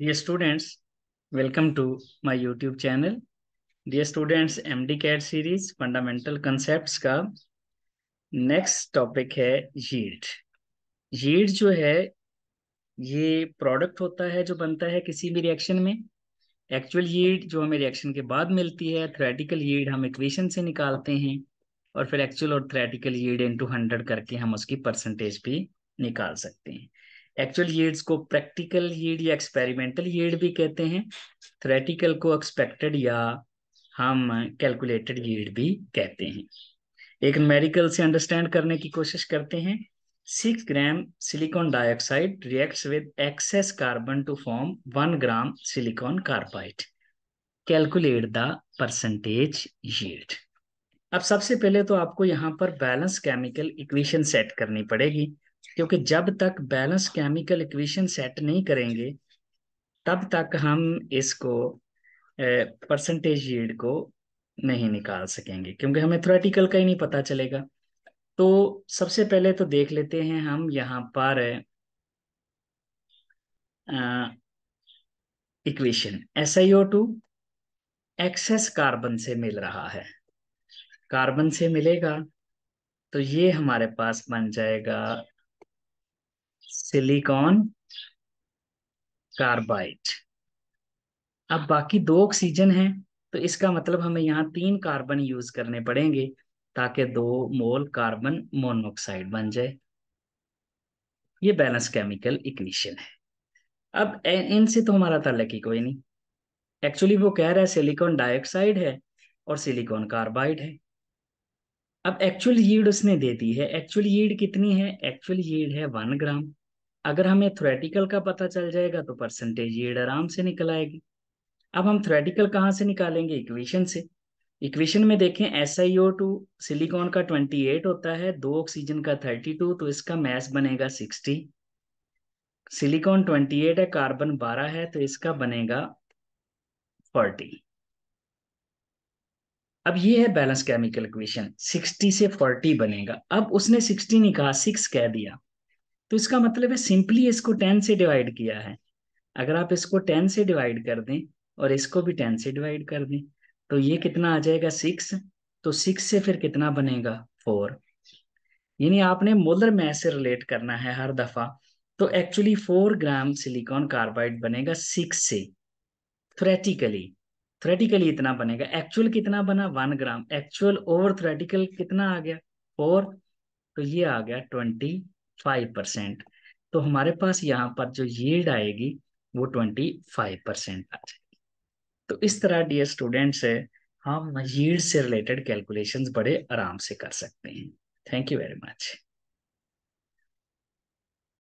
Dear students, welcome to my YouTube channel. Dear students, MD cad series fundamental concepts का next topic है yield yield जो है ये product होता है जो बनता है किसी भी रिएक्शन में एक्चुअल yield जो हमें रिएक्शन के बाद मिलती है थ्रेटिकल yield हम इक्वेशन से निकालते हैं और फिर एक्चुअल और थ्रेटिकल यील्ड इनटू हंड्रेड करके हम उसकी परसेंटेज भी निकाल सकते हैं एक्चुअल यील्ड्स को प्रैक्टिकल यील्ड या एक्सपेरिमेंटल यील्ड भी कहते हैं थ्रेटिकल को एक्सपेक्टेड या हम कैलकुलेटेड यील्ड भी कहते हैं एक मेडिकल से अंडरस्टैंड करने की कोशिश करते हैं six gram silicon dioxide reacts with excess carbon to form one gram silicon carbide calculate the percentage yield अब सबसे पहले तो आपको यहाँ पर बैलेंस केमिकल इक्वेशन सेट करनी पड़ेगी क्योंकि जब तक बैलेंस केमिकल इक्वेशन सेट नहीं करेंगे तब तक हम इसको परसेंटेज यील्ड को नहीं निकाल सकेंगे क्योंकि हमें थ्रेटिकल का ही नहीं पता चलेगा तो सबसे पहले तो देख लेते हैं हम यहाँ पर equation S I O two excess carbon से मिल रहा है कार्बन से मिलेगा तो ये हमारे पास बन जाएगा सिलिकॉन कार्बाइड अब बाकी दो ऑक्सीजन हैं तो इसका मतलब हमें यहाँ तीन कार्बन यूज करने पड़ेंगे ताकि दो मोल कार्बन मोनोक्साइड बन जाए ये बैलेंस केमिकल इक्वेशन है अब इनसे तो हमारा तलक ही कोई नहीं एक्चुअली वो कह रहा है सिलिकॉन डाइऑक्साइड है और सिलिकॉन कार्बाइड है अब एक्चुअल यीड उसने दे दी है एक्चुअल यीड कितनी है एक्चुअल यीड है वन ग्राम अगर हमें थ्रेटिकल का पता चल जाएगा तो परसेंटेज ये आराम से निकल आएगी अब हम थ्रेटिकल कहाँ से निकालेंगे इक्वेशन से इक्वेशन में देखें S I O two silicon का ट्वेंटी एट होता है दो ऑक्सीजन का थर्टी टू तो इसका मैस बनेगा सिक्सटी सिलीकॉन ट्वेंटी एट है कार्बन बारह है तो इसका बनेगा फोर्टी अब ये है बैलेंस केमिकल इक्वेशन सिक्सटी से फोर्टी बनेगा अब उसने सिक्सटी निकाह सिक्स कह दिया तो इसका मतलब है सिंपली इसको टेन से डिवाइड किया है अगर आप इसको टेन से डिवाइड कर दें और इसको भी टेन से डिवाइड कर दें तो ये कितना आ जाएगा सिक्स तो सिक्स से फिर कितना बनेगा फोर यानी आपने मोलर मैस से रिलेट करना है हर दफा तो actually four gram silicon carbide बनेगा सिक्स से थ्रेटिकली थ्रेटिकली इतना बनेगा एक्चुअल कितना बना one gram actual over theoretical कितना आ गया फोर तो ये आ गया ट्वेंटी फाइव परसेंट तो हमारे पास यहाँ पर जो यील्ड आएगी वो ट्वेंटी फाइव परसेंट आ जाएगी तो इस तरह डियर स्टूडेंट्स है हम यील्ड से रिलेटेड कैलकुलेशंस बड़े आराम से कर सकते हैं थैंक यू वेरी मच